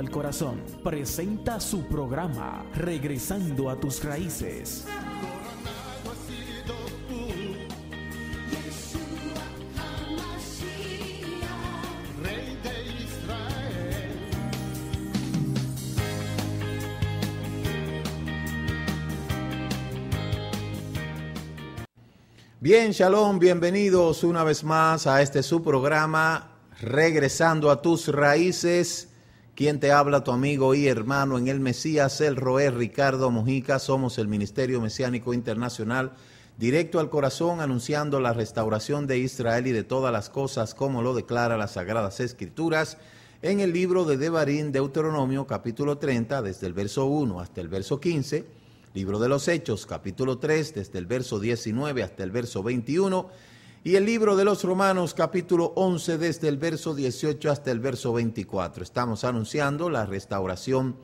al corazón presenta su programa Regresando a tus raíces. Bien, shalom, bienvenidos una vez más a este su programa Regresando a tus raíces quien te habla, tu amigo y hermano en el Mesías, el Roer Ricardo Mojica. Somos el Ministerio Mesiánico Internacional, directo al corazón, anunciando la restauración de Israel y de todas las cosas, como lo declara las Sagradas Escrituras en el libro de Devarim, Deuteronomio, capítulo 30, desde el verso 1 hasta el verso 15, libro de los Hechos, capítulo 3, desde el verso 19 hasta el verso 21 y el libro de los Romanos capítulo 11 desde el verso 18 hasta el verso 24. Estamos anunciando la restauración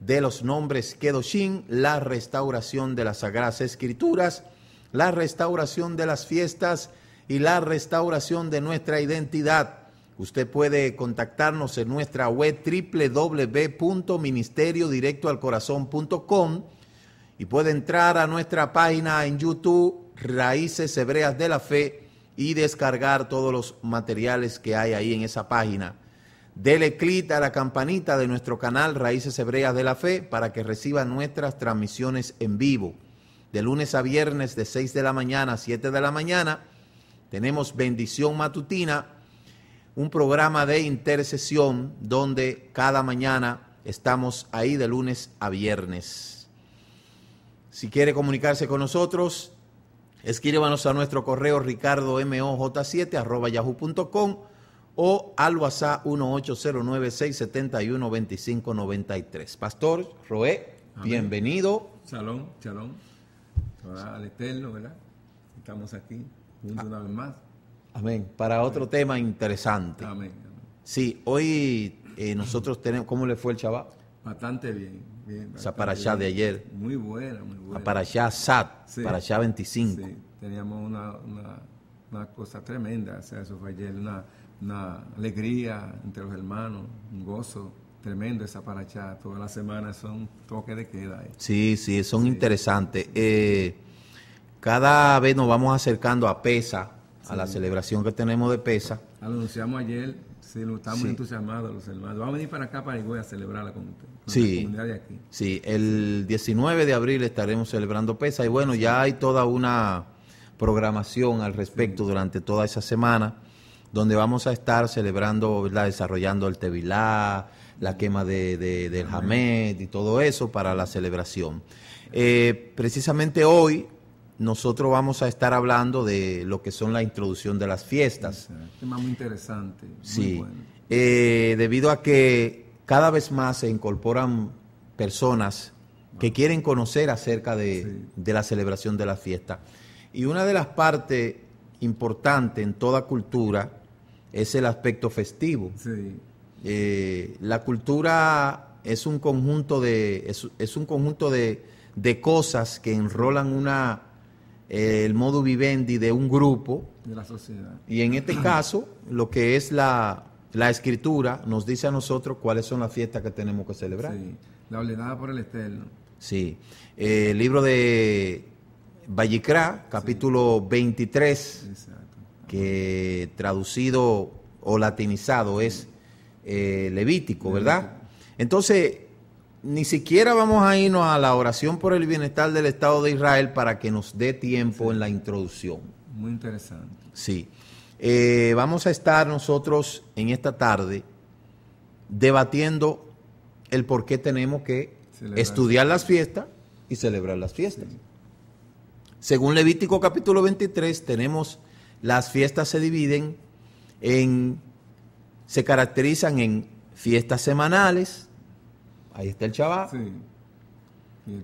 de los nombres Kedoshin, la restauración de las Sagradas Escrituras, la restauración de las fiestas y la restauración de nuestra identidad. Usted puede contactarnos en nuestra web www.ministeriodirectoalcorazon.com y puede entrar a nuestra página en YouTube Raíces Hebreas de la Fe y descargar todos los materiales que hay ahí en esa página. Dele clic a la campanita de nuestro canal Raíces Hebreas de la Fe para que reciba nuestras transmisiones en vivo. De lunes a viernes de 6 de la mañana a 7 de la mañana tenemos bendición matutina, un programa de intercesión donde cada mañana estamos ahí de lunes a viernes. Si quiere comunicarse con nosotros, Escríbanos a nuestro correo ricardomoj7 yahoo.com o al WhatsApp 1809-671-2593. Pastor Roé, bienvenido. Salón, salón. Al Eterno, ¿verdad? Estamos aquí ah. una vez más. Amén. Para otro tema interesante. Amén. Sí, hoy eh, nosotros tenemos. ¿Cómo le fue el chaval? Bastante bien esa de ayer. Muy buena, muy ah, buena. La Sat, sí, 25. teníamos una, cosa tremenda, o sea, eso fue ayer, una, alegría entre los hermanos, un gozo tremendo esa parachá. Todas las semanas son toques de queda. Sí, sí, son interesantes. Eh, cada vez nos vamos acercando a Pesa, a la celebración que tenemos de Pesa. Anunciamos ayer Sí, estamos entusiasmados los hermanos. Vamos a venir para acá, para Higüey, a celebrarla La comunidad de aquí. Sí, el 19 de abril estaremos celebrando PESA y bueno, ya hay toda una programación al respecto durante toda esa semana, donde vamos a estar celebrando, ¿verdad? desarrollando el Tevilá, la quema de, del Hamed y todo eso para la celebración. Eh, precisamente hoy nosotros vamos a estar hablando de lo que son la introducción de las fiestas. un Tema muy interesante. sí. Eh, debido a que cada vez más se incorporan personas que quieren conocer acerca de, la celebración de la fiesta. Y una de las partes importantes en toda cultura es el aspecto festivo. Eh, la cultura es un conjunto de, un conjunto de cosas que enrolan una el modo vivendi de un grupo. De la sociedad. Y en este caso, lo que es la, escritura nos dice a nosotros cuáles son las fiestas que tenemos que celebrar. Sí, la ordenada por el externo. Sí, eh, el libro de Vallicrá, capítulo 23, que traducido o latinizado es eh, Levítico, ¿verdad? Entonces, ni siquiera vamos a irnos a la oración por el bienestar del Estado de Israel para que nos dé tiempo en la introducción. Muy interesante. Sí. Eh, vamos a estar nosotros en esta tarde debatiendo el por qué tenemos que estudiar las fiestas y celebrar las fiestas. Según Levítico capítulo 23, tenemos las fiestas se dividen en, se caracterizan en fiestas semanales, ahí está el chaval. Sí.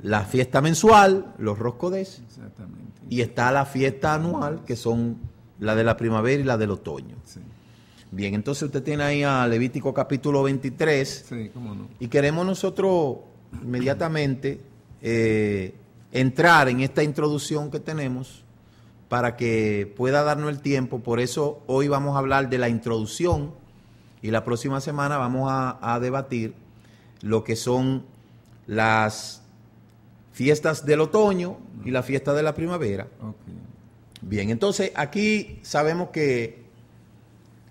La fiesta mensual, los roscodes. Exactamente. Y está la fiesta anual, que son la de la primavera y la del otoño. Bien, entonces usted tiene ahí a Levítico capítulo 23. Sí, cómo no. Y queremos nosotros inmediatamente eh, entrar en esta introducción que tenemos para que pueda darnos el tiempo. Por eso hoy vamos a hablar de la introducción y la próxima semana vamos a, a debatir lo que son las fiestas del otoño y la fiesta de la primavera. Bien, entonces aquí sabemos que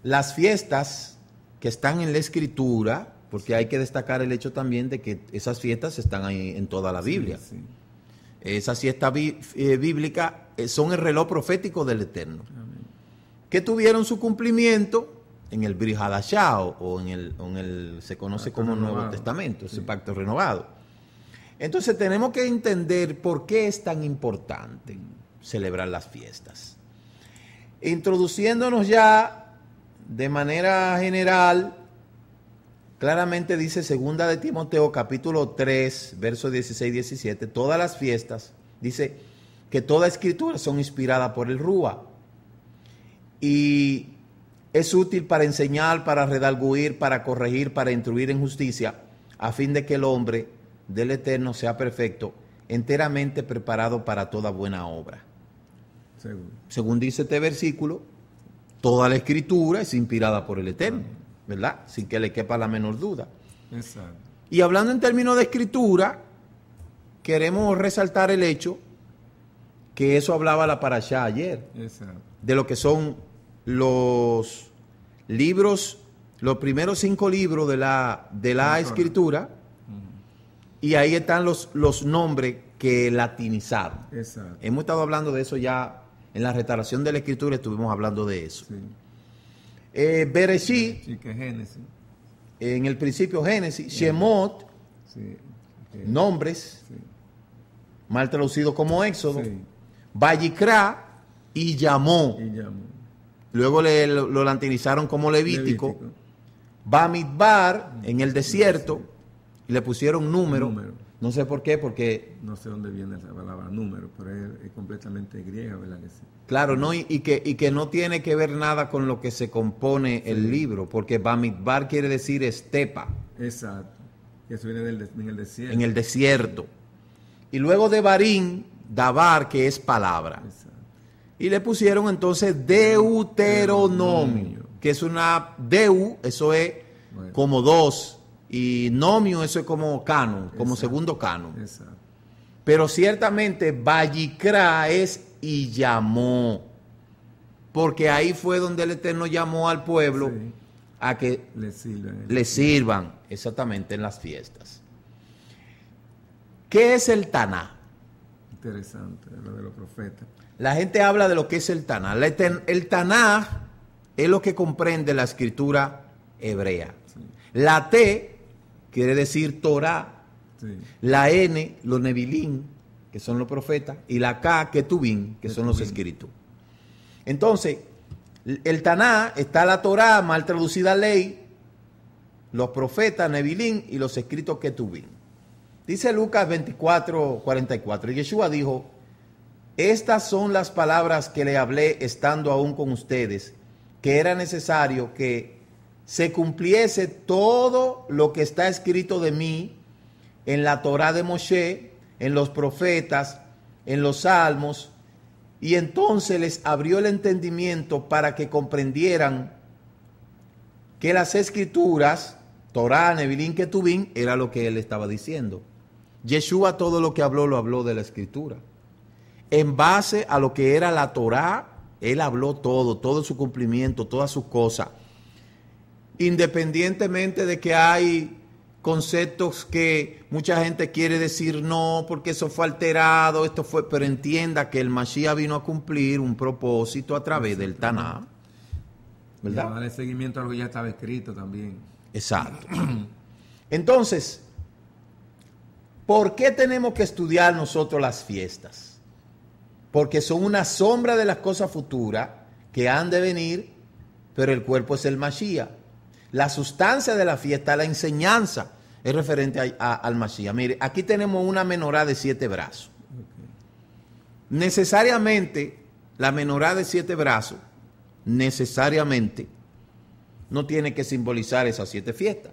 las fiestas que están en la escritura, porque hay que destacar el hecho también de que esas fiestas están ahí en toda la Biblia. Esas fiestas eh, bíblicas eh, son el reloj profético del Eterno, que tuvieron su cumplimiento en el Brihadashao o en el, se conoce ah, como Nuevo Testamento, ese pacto renovado. Entonces tenemos que entender por qué es tan importante celebrar las fiestas. Introduciéndonos ya de manera general, claramente dice segunda de Timoteo capítulo 3, verso 16 17, todas las fiestas, dice que toda escritura son inspiradas por el Rúa. Y es útil para enseñar, para redalguir, para corregir, para instruir en justicia, a fin de que el hombre del Eterno sea perfecto, enteramente preparado para toda buena obra. Según, dice este versículo, toda la escritura es inspirada por el Eterno, ¿verdad? Sin que le quepa la menor duda. Y hablando en términos de escritura, queremos resaltar el hecho que eso hablaba la parasha ayer, de lo que son los libros, los primeros cinco libros de la, de la escritura, y ahí están los, los nombres que latinizaron. Exacto. Hemos estado hablando de eso ya en la restauración de la escritura, estuvimos hablando de eso. Sí. Eh, Bereshí, en el principio Génesis, Shemot, nombres, mal traducido como Éxodo, Vallicra y llamó. Y Luego lo, como Levítico. Bamidbar, en el desierto, y le pusieron número. No sé por qué, porque... No sé dónde viene la palabra número, pero es, completamente griega, ¿verdad? Que Claro, no, y, que, y que no tiene que ver nada con lo que se compone el libro, porque Bamidbar quiere decir estepa. Exacto. Eso viene del, en el desierto. En el desierto. Y luego de Barín, Dabar, que es palabra. Exacto. Y le pusieron entonces deuteronomio, que es una deu, eso es como dos, y nomio, eso es como canon, como segundo canon. Exacto. Pero ciertamente Vallicra es y llamó, porque ahí fue donde el Eterno llamó al pueblo a que le sirvan, le sirvan exactamente en las fiestas. ¿Qué es el Taná? Interesante, lo de los profetas. La gente habla de lo que es el Taná. El Taná es lo que comprende la escritura hebrea. La T quiere decir Torah. La N, los Nevilín, que son los profetas. Y la K, Ketubín, que son los escritos. Entonces, el Taná está la Torá, mal traducida ley, los profetas, Nevilín y los escritos Ketubín. Dice Lucas 24, 44. Y Yeshua dijo: estas son las palabras que le hablé estando aún con ustedes, que era necesario que se cumpliese todo lo que está escrito de mí en la Torá de Moshe, en los profetas, en los salmos, y entonces les abrió el entendimiento para que comprendieran que las escrituras, Torá, Nevilín, Ketubín, era lo que él estaba diciendo. Yeshua todo lo que habló lo habló de la escritura en base a lo que era la Torá, él habló todo, todo su cumplimiento, todas sus cosas. Independientemente de que hay conceptos que mucha gente quiere decir no, porque eso fue alterado, esto fue, pero entienda que el Mashiach vino a cumplir un propósito a través del Taná. ¿Verdad? seguimiento a lo que ya estaba escrito también. Exacto. Entonces, ¿por qué tenemos que estudiar nosotros las fiestas? porque son una sombra de las cosas futuras que han de venir, pero el cuerpo es el Mashiach. La sustancia de la fiesta, la enseñanza, es referente al Mashiach. Mire, aquí tenemos una menorá de siete brazos. Necesariamente, la menorá de siete brazos, necesariamente, no tiene que simbolizar esas siete fiestas.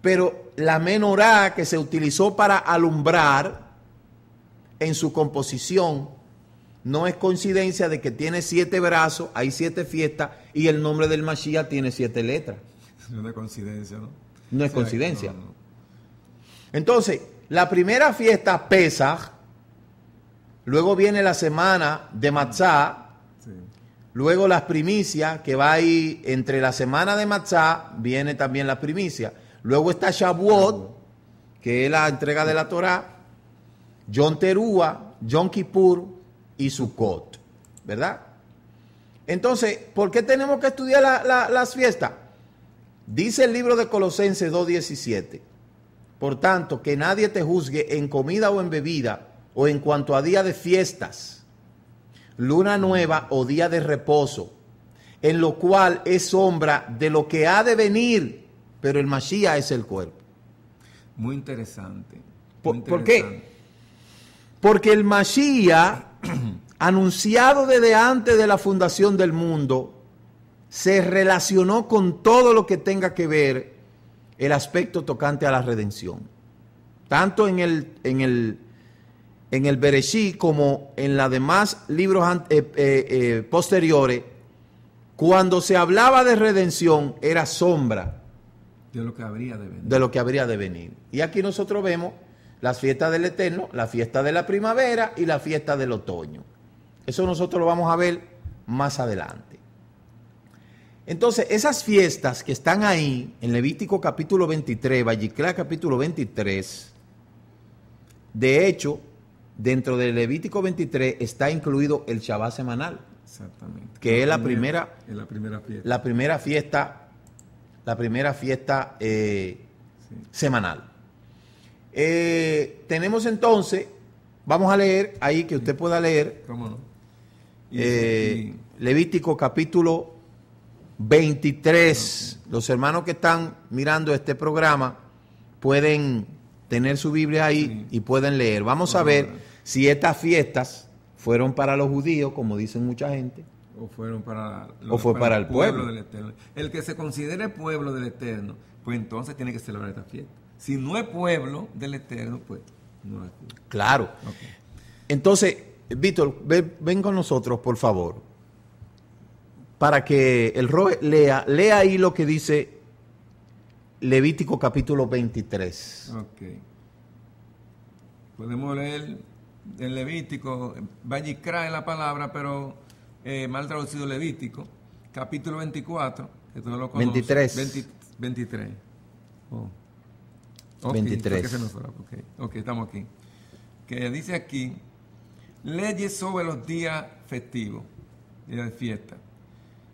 Pero la menorá que se utilizó para alumbrar en su composición. No es coincidencia de que tiene siete brazos, hay siete fiestas y el nombre del Mashiach tiene siete letras. No es coincidencia, ¿no? No es coincidencia. Entonces, la primera fiesta, Pesach, luego viene la semana de Matzah, luego las primicias, que va ahí entre la semana de Matzah, viene también la primicia. Luego está Shavuot, que es la entrega de la Torah, John Terúa, John Kippur y Sukkot, ¿verdad? Entonces, ¿por qué tenemos que estudiar las fiestas? Dice el libro de Colosenses 2.17. Por tanto, que nadie te juzgue en comida o en bebida o en cuanto a día de fiestas, luna nueva o día de reposo, en lo cual es sombra de lo que ha de venir, pero el Mashiach es el cuerpo. Muy interesante. ¿Por qué? Porque el Mashiach, anunciado desde antes de la fundación del mundo, se relacionó con todo lo que tenga que ver el aspecto tocante a la redención. Tanto en el, en en el Bereshí como en los demás libros eh, eh, eh, posteriores, cuando se hablaba de redención era sombra de lo que de De lo que habría de venir. Y aquí nosotros vemos las fiestas del Eterno, la fiesta de la primavera y la fiesta del otoño. Eso nosotros lo vamos a ver más adelante. Entonces, esas fiestas que están ahí en Levítico capítulo 23, Valliclá capítulo 23, de hecho, dentro de Levítico 23 está incluido el Shabbat semanal. Exactamente. Que es la primera, la primera fiesta. La primera fiesta, eh, semanal. Eh, tenemos entonces, vamos a leer ahí que usted pueda leer. Eh, Levítico capítulo 23. Ah, los hermanos que están mirando este programa pueden tener su Biblia ahí y pueden leer. Vamos a ver si estas fiestas fueron para los judíos, como dicen mucha gente. O fueron para, o fue para, el pueblo. del Eterno. El que se considere pueblo del Eterno, pues entonces tiene que celebrar estas fiestas si no es pueblo del Eterno, pues no es pueblo. Claro. Entonces, Víctor, ven, con nosotros, por favor, para que el Roe lea, lea ahí lo que dice Levítico capítulo 23. Ok. Podemos leer el Levítico, y es la palabra, pero eh, mal traducido Levítico, capítulo 24, 23. 23. Oh ok, estamos aquí. Que dice aquí, leyes sobre los días festivos, días de fiesta.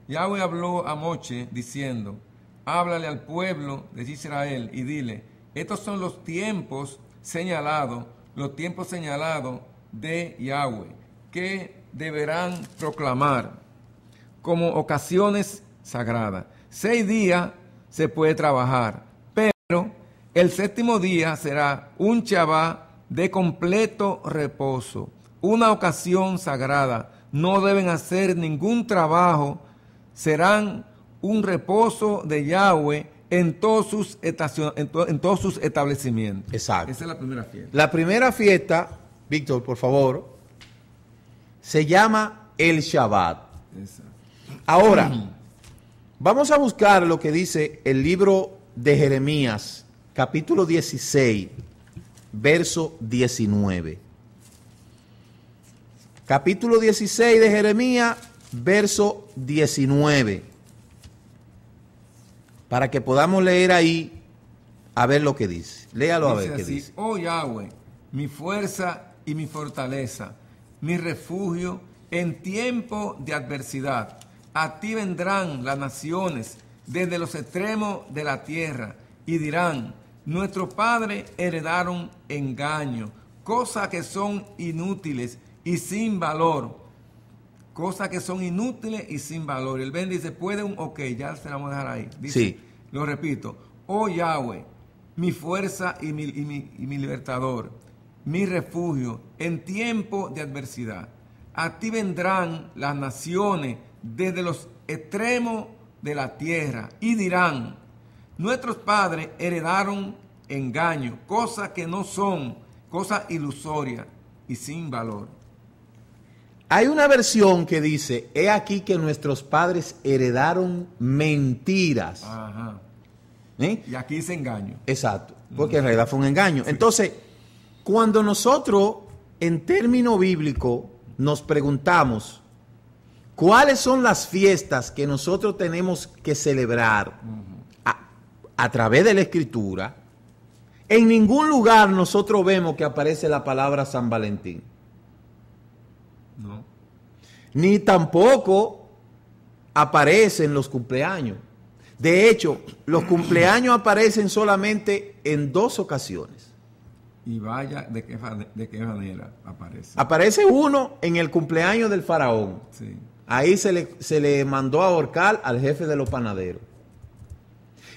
Yahweh habló a Moche diciendo, háblale al pueblo de Israel y dile, estos son los tiempos señalados, los tiempos señalados de Yahweh, que deberán proclamar como ocasiones sagradas. Seis días se puede trabajar, el séptimo día será un Shabbat de completo reposo, una ocasión sagrada. No deben hacer ningún trabajo. Serán un reposo de Yahweh en todos sus, establecimientos. Exacto. Esa es la primera fiesta. La primera fiesta, Víctor, por favor, se llama el Shabbat. Ahora, vamos a buscar lo que dice el libro de Jeremías capítulo 16, verso 19. Capítulo 16 de Jeremías, verso 19. Para que podamos leer ahí a ver lo que dice. Léalo a ver qué dice. Oh Yahweh, mi fuerza y mi fortaleza, mi refugio en tiempo de adversidad. A ti vendrán las naciones desde los extremos de la tierra y dirán, Nuestros padres heredaron engaño, cosas que son inútiles y sin valor. Cosas que son inútiles y sin valor. El Ben dice, puede un, ok, ya se la vamos a dejar ahí. Dice, sí. Lo repito, oh Yahweh, mi fuerza y mi, y mi libertador, mi refugio en tiempo de adversidad. A ti vendrán las naciones desde los extremos de la tierra y dirán, Nuestros padres heredaron engaño, cosas que no son, cosas ilusorias y sin valor. Hay una versión que dice, he aquí que nuestros padres heredaron mentiras. ¿Eh? Y aquí es engaño. Exacto, porque en mm. realidad fue un engaño. Entonces, cuando nosotros, en término bíblico, nos preguntamos, ¿cuáles son las fiestas que nosotros tenemos que celebrar? a través de la escritura, en ningún lugar nosotros vemos que aparece la palabra San Valentín. No. Ni tampoco aparecen los cumpleaños. De hecho, los cumpleaños aparecen solamente en dos ocasiones. Y vaya, ¿de qué, manera aparece? Aparece uno en el cumpleaños del faraón. Ahí se le, se le mandó a ahorcar al jefe de los panaderos.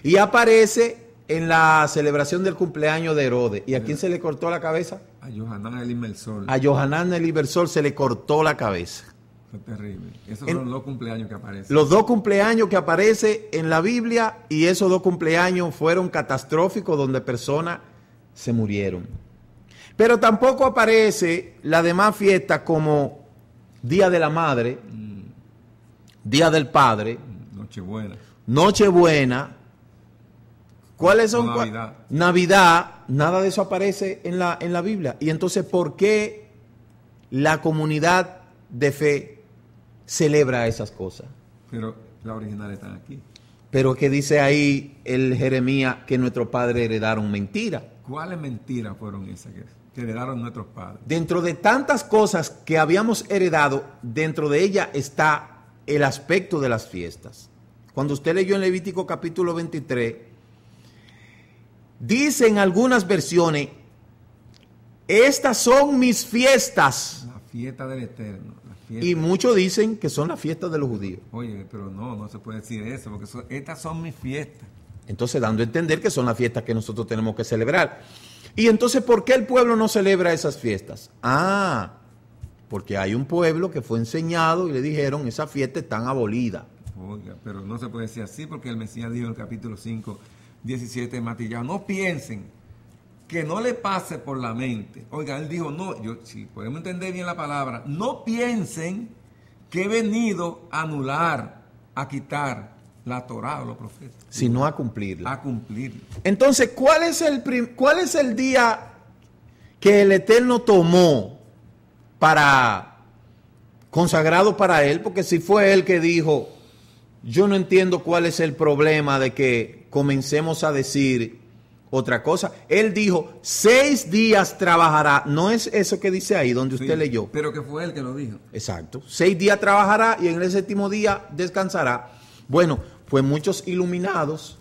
Y aparece en la celebración del cumpleaños de Herodes. ¿Y a quién se le cortó la cabeza? A Johanán el Inversor. A Johanán el Inversor se le cortó la cabeza. Fue terrible. Esos son los dos cumpleaños que aparecen. Los dos cumpleaños que aparecen en la Biblia y esos dos cumpleaños fueron catastróficos donde personas se murieron. Pero tampoco aparece la demás fiesta como Día de la Madre, mm. Día del Padre, Nochebuena. Nochebuena ¿Cuáles son? Navidad. Navidad, nada de eso aparece en la, en la Biblia. Y entonces, ¿por qué la comunidad de fe celebra esas cosas? Pero la originales están aquí. Pero que dice ahí el Jeremías que nuestros padres heredaron mentira. ¿Cuáles mentiras fueron esas que, que heredaron nuestros padres? Dentro de tantas cosas que habíamos heredado, dentro de ella está el aspecto de las fiestas. Cuando usted leyó en Levítico capítulo 23, Dicen algunas versiones, estas son mis fiestas. La fiesta del Eterno. Y muchos dicen que son las fiestas de los judíos. Oye, pero no, no se puede decir eso, porque estas son mis fiestas. Entonces, dando a entender que son las fiestas que nosotros tenemos que celebrar. Y entonces, ¿por qué el pueblo no celebra esas fiestas? Ah, porque hay un pueblo que fue enseñado y le dijeron, esas fiestas están abolida. Oiga, pero no se puede decir así porque el Mesías dijo en el capítulo 5, 17 Matillán. No piensen que no le pase por la mente. Oiga, él dijo, no, yo, si podemos entender bien la palabra, no piensen que he venido a anular, a quitar la Torah o los profetas. Sino a cumplirla. A cumplirla. Entonces, ¿cuál es el, cuál es el día que el Eterno tomó para consagrado para él? Porque si fue él que dijo, yo no entiendo cuál es el problema de que comencemos a decir otra cosa. Él dijo, seis días trabajará. No es eso que dice ahí, donde usted leyó. Pero que fue él que lo dijo. Exacto. Seis días trabajará y en el séptimo día descansará. Bueno, pues muchos iluminados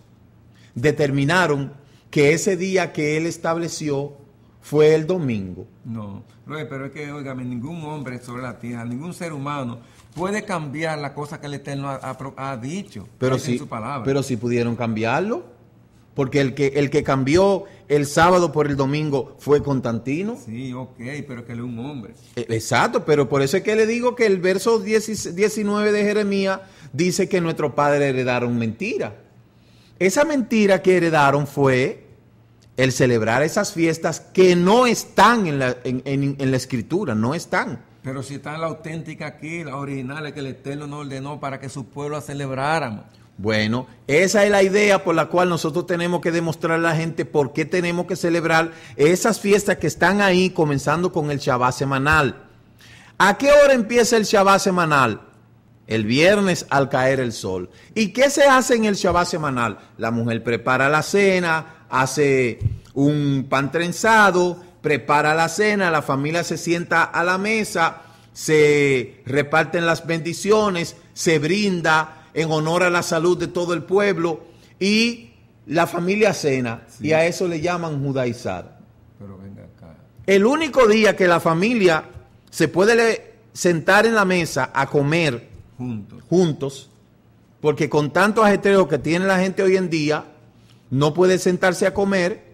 determinaron que ese día que él estableció fue el domingo. No, pero es que, oiga, ningún hombre sobre la tierra, ningún ser humano puede cambiar la cosa que el Eterno ha, dicho pero en su palabra. Pero si pudieron cambiarlo. Porque el que, el que cambió el sábado por el domingo fue Constantino. Sí, ok, pero que él es un hombre. Eh, exacto, pero por eso es que le digo que el verso 19 de Jeremías dice que nuestro padre heredaron mentira. Esa mentira que heredaron fue el celebrar esas fiestas que no están en la, en la escritura, no están. Pero si está la auténtica aquí, las originales que el Eterno nos ordenó para que su pueblo la celebráramos. Bueno, esa es la idea por la cual nosotros tenemos que demostrar a la gente por qué tenemos que celebrar esas fiestas que están ahí, comenzando con el Shabbat semanal. ¿A qué hora empieza el Shabbat semanal? El viernes al caer el sol. ¿Y qué se hace en el Shabbat semanal? La mujer prepara la cena, hace un pan trenzado, prepara la cena, la familia se sienta a la mesa, se reparten las bendiciones, se brinda en honor a la salud de todo el pueblo y la familia cena. Y a eso le llaman judaizar. El único día que la familia se puede sentar en la mesa a comer juntos, juntos porque con tanto ajetreo que tiene la gente hoy en día, no puede sentarse a comer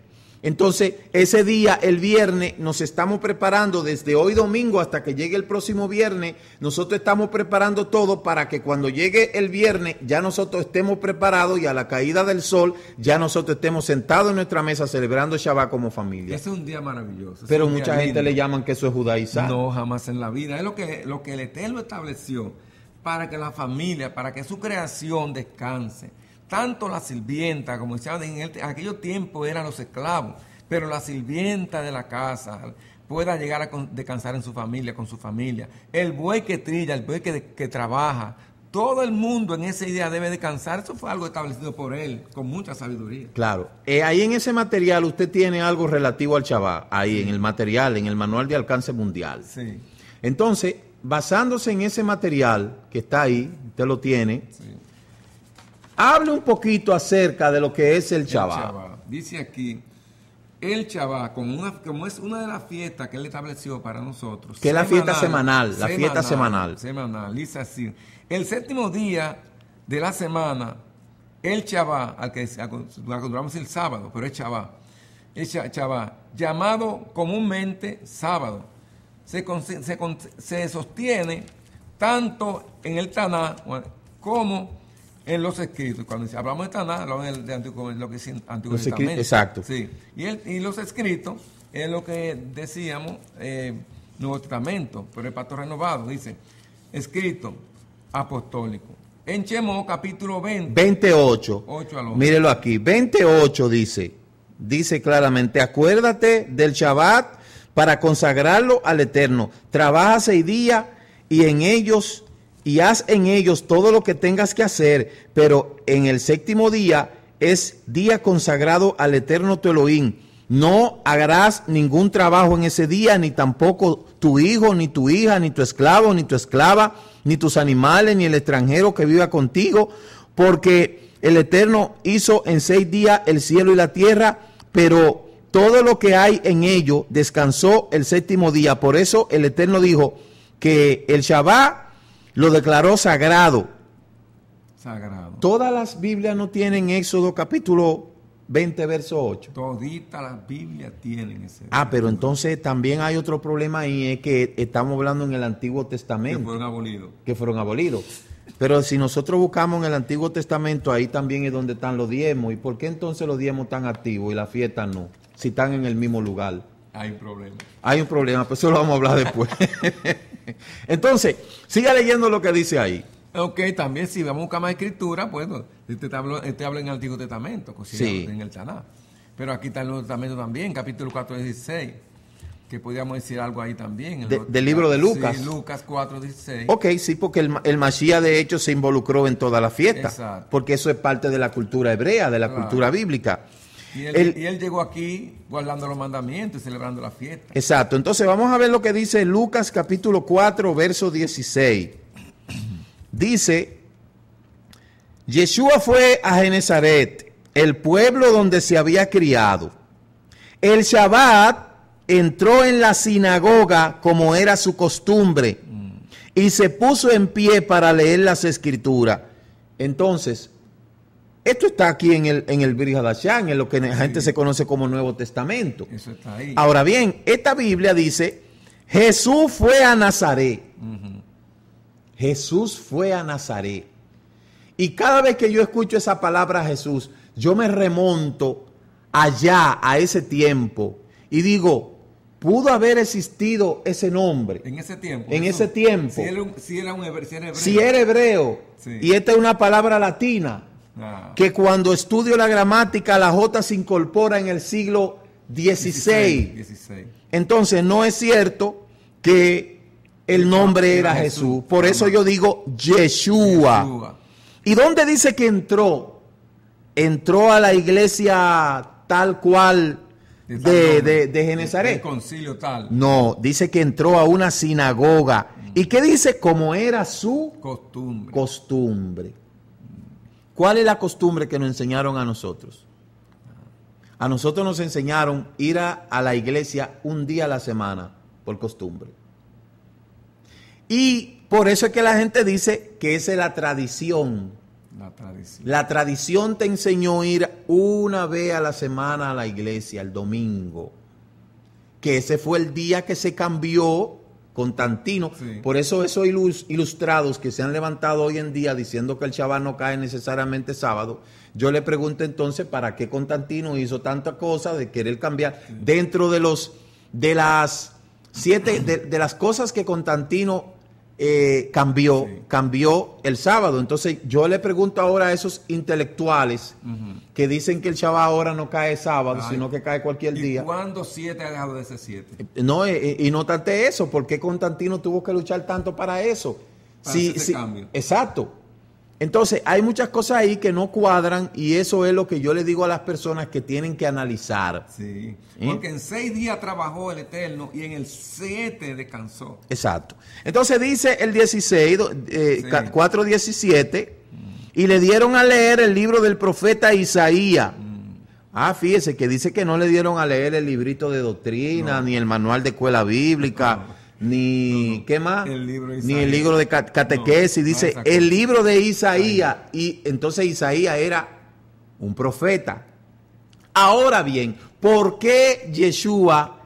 entonces, ese día, el viernes, nos estamos preparando desde hoy domingo hasta que llegue el próximo viernes. Nosotros estamos preparando todo para que cuando llegue el viernes ya nosotros estemos preparados y a la caída del sol ya nosotros estemos sentados en nuestra mesa celebrando Shabbat como familia. Es un día maravilloso. Pero mucha gente le llaman que eso es judaísmo. No, jamás en la vida. Es lo que, lo que el Eterno estableció para que la familia, para que su creación descanse tanto la sirvienta, como decía en, en aquellos tiempos eran los esclavos, pero la sirvienta de la casa pueda llegar a descansar en su familia, con su familia. El buey que trilla, el buey que, trabaja, todo el mundo en esa idea debe descansar. Eso fue algo establecido por él, con mucha sabiduría. Claro. Eh, ahí en ese material usted tiene algo relativo al Chabá. ahí en el material, en el manual de alcance mundial. Sí. Entonces, basándose en ese material que está ahí, usted lo tiene, sí. Hable un poquito acerca de lo que es el Chabá. Dice aquí, el Chabá, como, es una de las fiestas que él estableció para nosotros. Que es la fiesta semanal, la fiesta semanal. Semanal, dice así. El séptimo día de la semana, el Chabá, al que acostumbramos el sábado, pero es Chabá. El chava, llamado comúnmente sábado, se, se sostiene tanto en el Taná como en los escritos. Cuando hablamos de Taná, hablamos de lo que es Antiguo Testamento. Exacto. Sí. Y, y, los escritos es lo que decíamos eh, Nuevo Testamento, pero el pastor renovado dice, escrito apostólico. En Chemo, capítulo 20. 28. Mírelo aquí. 28 dice, dice claramente, acuérdate del Shabbat para consagrarlo al Eterno. Trabaja seis días y en ellos y haz en ellos todo lo que tengas que hacer, pero en el séptimo día es día consagrado al eterno tu Elohim. No harás ningún trabajo en ese día, ni tampoco tu hijo, ni tu hija, ni tu esclavo, ni tu esclava, ni tus animales, ni el extranjero que viva contigo, porque el Eterno hizo en seis días el cielo y la tierra, pero todo lo que hay en ello descansó el séptimo día. Por eso el Eterno dijo que el Shabbat lo declaró sagrado. Sagrado. Todas las Biblias no tienen Éxodo capítulo 20, verso 8. Toditas las Biblias tienen ese. Ah, pero entonces también hay otro problema ahí, es que estamos hablando en el Antiguo Testamento. Que fueron abolidos. Que fueron abolidos. Pero si nosotros buscamos en el Antiguo Testamento, ahí también es donde están los diezmos. ¿Y por qué entonces los diezmos están activos y las fiesta no? Si están en el mismo lugar. Hay un problema. Hay un problema, pero pues eso lo vamos a hablar después. Entonces, siga leyendo lo que dice ahí. Ok, también si vamos a buscar más escritura, pues este, este, habla en el Antiguo Testamento, en el Taná. Pero aquí está el Nuevo Testamento también, capítulo 4, 16, que podríamos decir algo ahí también. del libro de Lucas. Lucas 4, 16. Ok, sí, porque el, el de hecho se involucró en toda la fiesta, porque eso es parte de la cultura hebrea, de la cultura bíblica. Y él, llegó aquí guardando los mandamientos y celebrando la fiesta. Exacto. Entonces vamos a ver lo que dice Lucas capítulo 4, verso 16. Dice, Yeshua fue a Genezaret, el pueblo donde se había criado. El Shabbat entró en la sinagoga como era su costumbre y se puso en pie para leer las escrituras. Entonces, esto está aquí en el, en el Hadashán, en lo que la gente se conoce como Nuevo Testamento. Eso está ahí. Ahora bien, esta Biblia dice, Jesús fue a Nazaret. Jesús fue a Nazaret. Y cada vez que yo escucho esa palabra Jesús, yo me remonto allá, a ese tiempo, y digo, pudo haber existido ese nombre. En ese tiempo. En ese tiempo. Si era, un, hebreo. Si era hebreo. Y esta es una palabra latina. Que cuando estudio la gramática, la J se incorpora en el siglo XVI. 16. Entonces, no es cierto que el nombre era Jesús. Por eso yo digo Yeshua. ¿Y dónde dice que entró? Entró a la iglesia tal cual de, de, Genezaret. concilio tal. No, dice que entró a una sinagoga. Mm. ¿Y qué dice? Como era su costumbre. costumbre. ¿Cuál es la costumbre que nos enseñaron a nosotros? A nosotros nos enseñaron ir a, la iglesia un día a la semana, por costumbre. Y por eso es que la gente dice que esa es la tradición. La tradición. La tradición te enseñó ir una vez a la semana a la iglesia, el domingo. Que ese fue el día que se cambió Constantino. Por eso esos ilustrados que se han levantado hoy en día diciendo que el chaval no cae necesariamente sábado, yo le pregunto entonces para qué Constantino hizo tanta cosa de querer cambiar dentro de los de las siete de, las cosas que Constantino eh, cambió, cambió el sábado. Entonces yo le pregunto ahora a esos intelectuales que dicen que el chaval ahora no cae sábado, sino que cae cualquier día. ¿Cuándo siete ha dejado de ese siete? Eh, no, eh, y, notate no tanto eso, porque Constantino tuvo que luchar tanto para eso? sí, Exacto. Entonces, hay muchas cosas ahí que no cuadran y eso es lo que yo le digo a las personas que tienen que analizar. Sí, porque en seis días trabajó el Eterno y en el siete descansó. Exacto. Entonces dice el 16, eh, 4.17, y le dieron a leer el libro del profeta Isaías. Mm. Ah, fíjese que dice que no le dieron a leer el librito de doctrina, ni el manual de escuela bíblica, ni más el libro de ni el libro de catequesis dice el libro de Isaías y entonces Isaías era un profeta ahora bien por qué Yeshua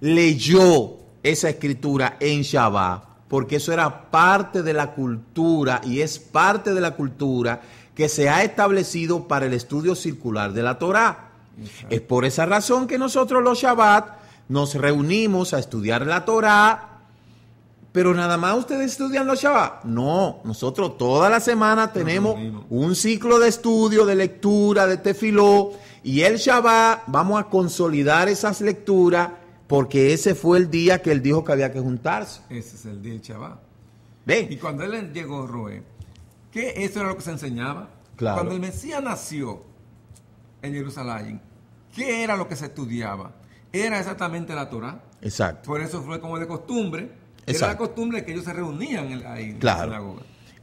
leyó esa escritura en Shabbat porque eso era parte de la cultura y es parte de la cultura que se ha establecido para el estudio circular de la Torá es por esa razón que nosotros los Shabbat nos reunimos a estudiar la Torah, pero nada más ustedes estudian los Shabbat. No, nosotros toda la semana tenemos un ciclo de estudio, de lectura, de tefiló, y el Shabbat vamos a consolidar esas lecturas porque ese fue el día que él dijo que había que juntarse. Ese es el día del Shabbat. ¿Ve? Y cuando él llegó, Roe, ¿qué eso era lo que se enseñaba? Claro. Cuando el Mesías nació en Jerusalén, ¿qué era lo que se estudiaba? era exactamente la Torah. Exacto. Por eso fue como de costumbre. Era la costumbre que ellos se reunían ahí claro. la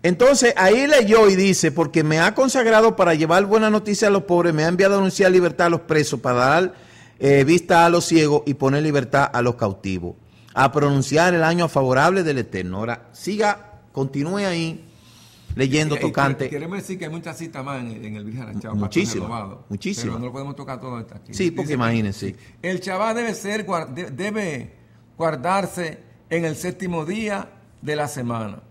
Entonces ahí leyó y dice, porque me ha consagrado para llevar buena noticia a los pobres, me ha enviado a anunciar libertad a los presos, para dar eh, vista a los ciegos y poner libertad a los cautivos, a pronunciar el año favorable del Eterno. Ahora, siga, continúe ahí leyendo, tocante. queremos decir que hay muchas citas más en, el Virgen Muchísimas. Muchísimas. Pero no lo podemos tocar todo hasta aquí. Sí, porque imagínense. El chaval debe, ser, debe guardarse en el séptimo día de la semana.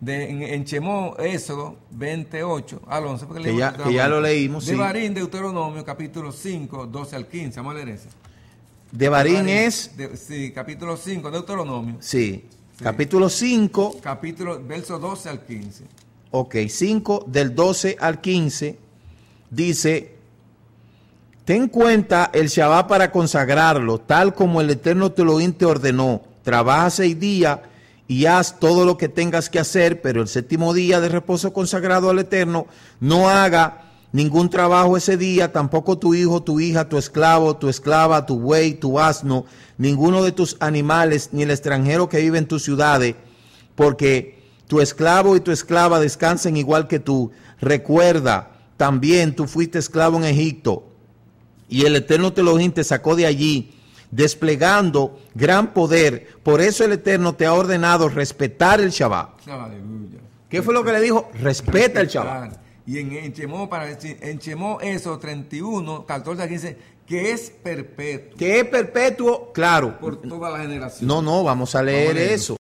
De, en, Chemo, Chemó, Éxodo 28 al 11. Porque que, ya, lo leímos. De Barín, Deuteronomio, capítulo 5, 12 al 15. Vamos a leer ese. De Barín es. sí, capítulo 5, Deuteronomio. Sí, sí. Capítulo 5. Capítulo, verso 12 al 15. Ok, 5 del 12 al 15 dice, ten cuenta el Shabbat para consagrarlo, tal como el Eterno te lo ordenó. Trabaja seis días y haz todo lo que tengas que hacer, pero el séptimo día de reposo consagrado al Eterno, no haga ningún trabajo ese día, tampoco tu hijo, tu hija, tu esclavo, tu esclava, tu buey, tu asno, ninguno de tus animales, ni el extranjero que vive en tus ciudades, porque tu esclavo y tu esclava descansen igual que tú. Recuerda, también tú fuiste esclavo en Egipto. Y el Eterno te lo te sacó de allí, desplegando gran poder. Por eso el Eterno te ha ordenado respetar el Shabbat. ¿Qué fue lo que le dijo? Respeta el Shabbat. Y en, enchemó Chemó, para, en Chemó eso, 31, 14, 15, que es perpetuo. Que es perpetuo, claro. Por toda la generación. No, no, vamos a leer eso.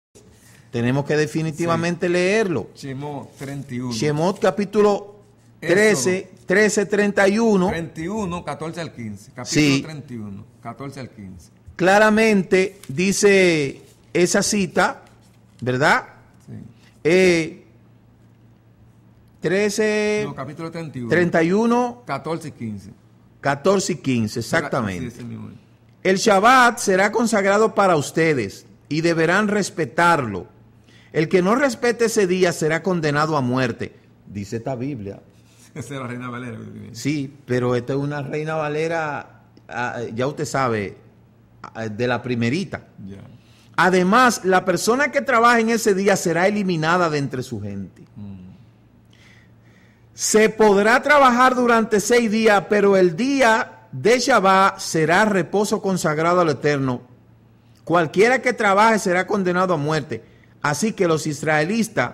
Tenemos que definitivamente leerlo. Shemot 31. Shemot capítulo 13, 13, 31. 31, 14 al 15. Capítulo 31, 14 al 15. Claramente dice esa cita, ¿verdad? Sí. 13. Eh, capítulo 31. 31. 14 y 15. 14 y 15, exactamente. el Shabbat será consagrado para ustedes y deberán respetarlo el que no respete ese día será condenado a muerte, dice esta Biblia. Esa es la Reina Valera. Sí, pero esta es una Reina Valera, ah, ya usted sabe, ah, de la primerita. Además, la persona que trabaja en ese día será eliminada de entre su gente. Mm. Se podrá trabajar durante seis días, pero el día de Shabbat será reposo consagrado al Eterno. Cualquiera que trabaje será condenado a muerte. Así que los israelitas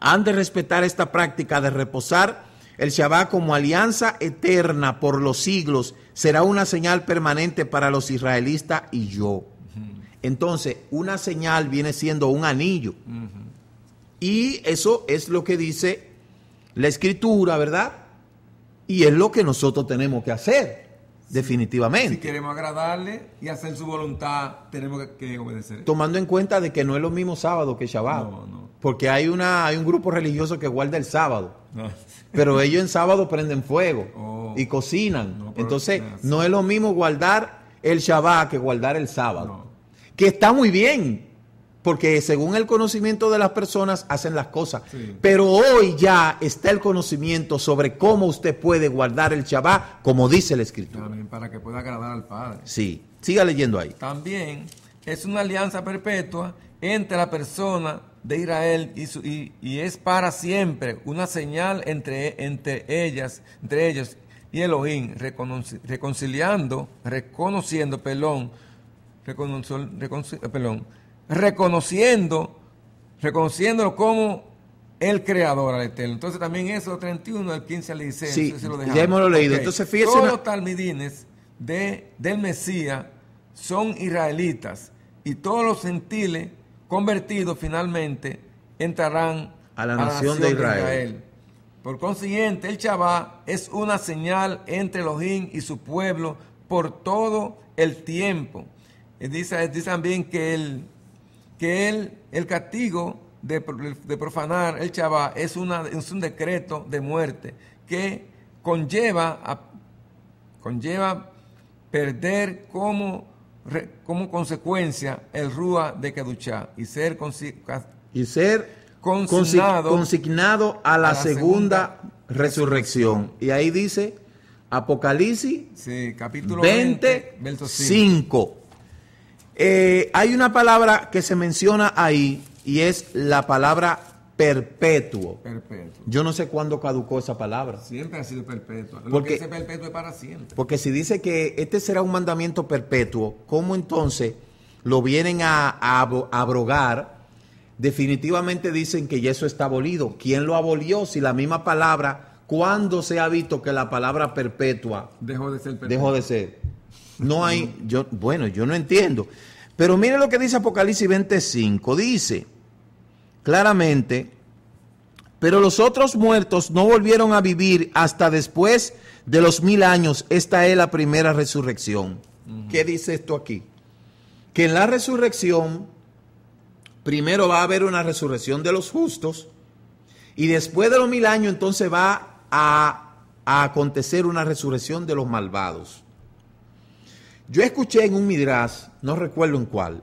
han de respetar esta práctica de reposar el Shabbat como alianza eterna por los siglos. Será una señal permanente para los israelitas y yo. Entonces, una señal viene siendo un anillo. Y eso es lo que dice la escritura, ¿verdad? Y es lo que nosotros tenemos que hacer. Definitivamente. Si queremos agradarle y hacer su voluntad, tenemos que, obedecer. Tomando en cuenta de que no es lo mismo sábado que Shabbat. No, Porque hay, una, hay un grupo religioso que guarda el sábado. Pero ellos en sábado prenden fuego oh. y cocinan. Entonces, no es lo mismo guardar el Shabbat que guardar el sábado. Que está muy bien porque según el conocimiento de las personas hacen las cosas. Pero hoy ya está el conocimiento sobre cómo usted puede guardar el Shabbat, como dice el Escritura. para que pueda agradar al Padre. Sí, siga leyendo ahí. También es una alianza perpetua entre la persona de Israel y, y, es para siempre una señal entre, entre ellas, entre ellos y Elohim, reconciliando, reconociendo, perdón, reconociendo Pelón, perdón reconociendo, reconociéndolo como el creador al Eterno. Entonces también eso, 31 del 15 al 16. ya hemos leído. Entonces fíjense Todos los talmidines de, del Mesías son israelitas y todos los gentiles convertidos finalmente entrarán a la, nación, de Israel. Por consiguiente, el Shabbat es una señal entre Elohim y su pueblo por todo el tiempo. Eh, dice, dice también que el, que el, el castigo de, de, profanar el chabá es, una, es un decreto de muerte que conlleva, a, conlleva perder como, como consecuencia el Rúa de Keduchá y ser, y ser consignado, consignado a la, segunda, resurrección. Y ahí dice Apocalipsis capítulo 20, verso 5. Eh, hay una palabra que se menciona ahí y es la palabra perpetuo. Yo no sé cuándo caducó esa palabra. Siempre ha sido Porque, perpetuo es para siempre. Porque si dice que este será un mandamiento perpetuo, ¿cómo entonces lo vienen a, abrogar? Definitivamente dicen que ya eso está abolido. ¿Quién lo abolió? Si la misma palabra, ¿cuándo se ha visto que la palabra perpetua dejó de ser perpetua? Dejó de ser. No hay, yo, bueno, yo no entiendo. Pero mire lo que dice Apocalipsis 25. Dice claramente, pero los otros muertos no volvieron a vivir hasta después de los mil años. Esta es la primera resurrección. ¿Qué dice esto aquí? Que en la resurrección, primero va a haber una resurrección de los justos y después de los mil años entonces va a acontecer una resurrección de los malvados. Yo escuché en un midras, no recuerdo en cuál,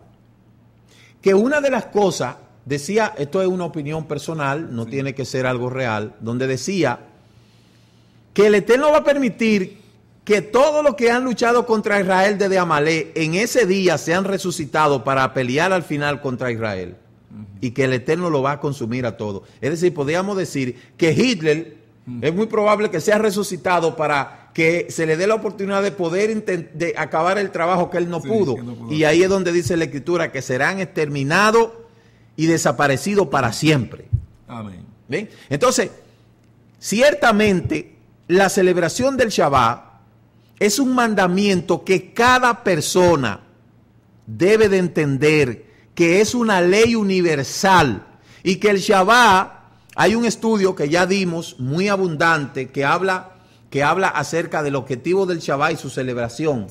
que una de las cosas, decía, esto es una opinión personal, no tiene que ser algo real, donde decía que el Eterno va a permitir que todos los que han luchado contra Israel desde Amalé en ese día sean resucitados para pelear al final contra Israel. Y que el Eterno lo va a consumir a todos. Es decir, podríamos decir que Hitler es muy probable que sea resucitado para que se le dé la oportunidad de poder de acabar el trabajo que él no, pudo. Y ahí es donde dice la escritura que serán exterminados y desaparecidos para siempre. Amén. Entonces, ciertamente la celebración del Shabbat es un mandamiento que cada persona debe de entender que es una ley universal y que el Shabbat, hay un estudio que ya dimos muy abundante que habla que habla acerca del objetivo del Shabbat y su celebración.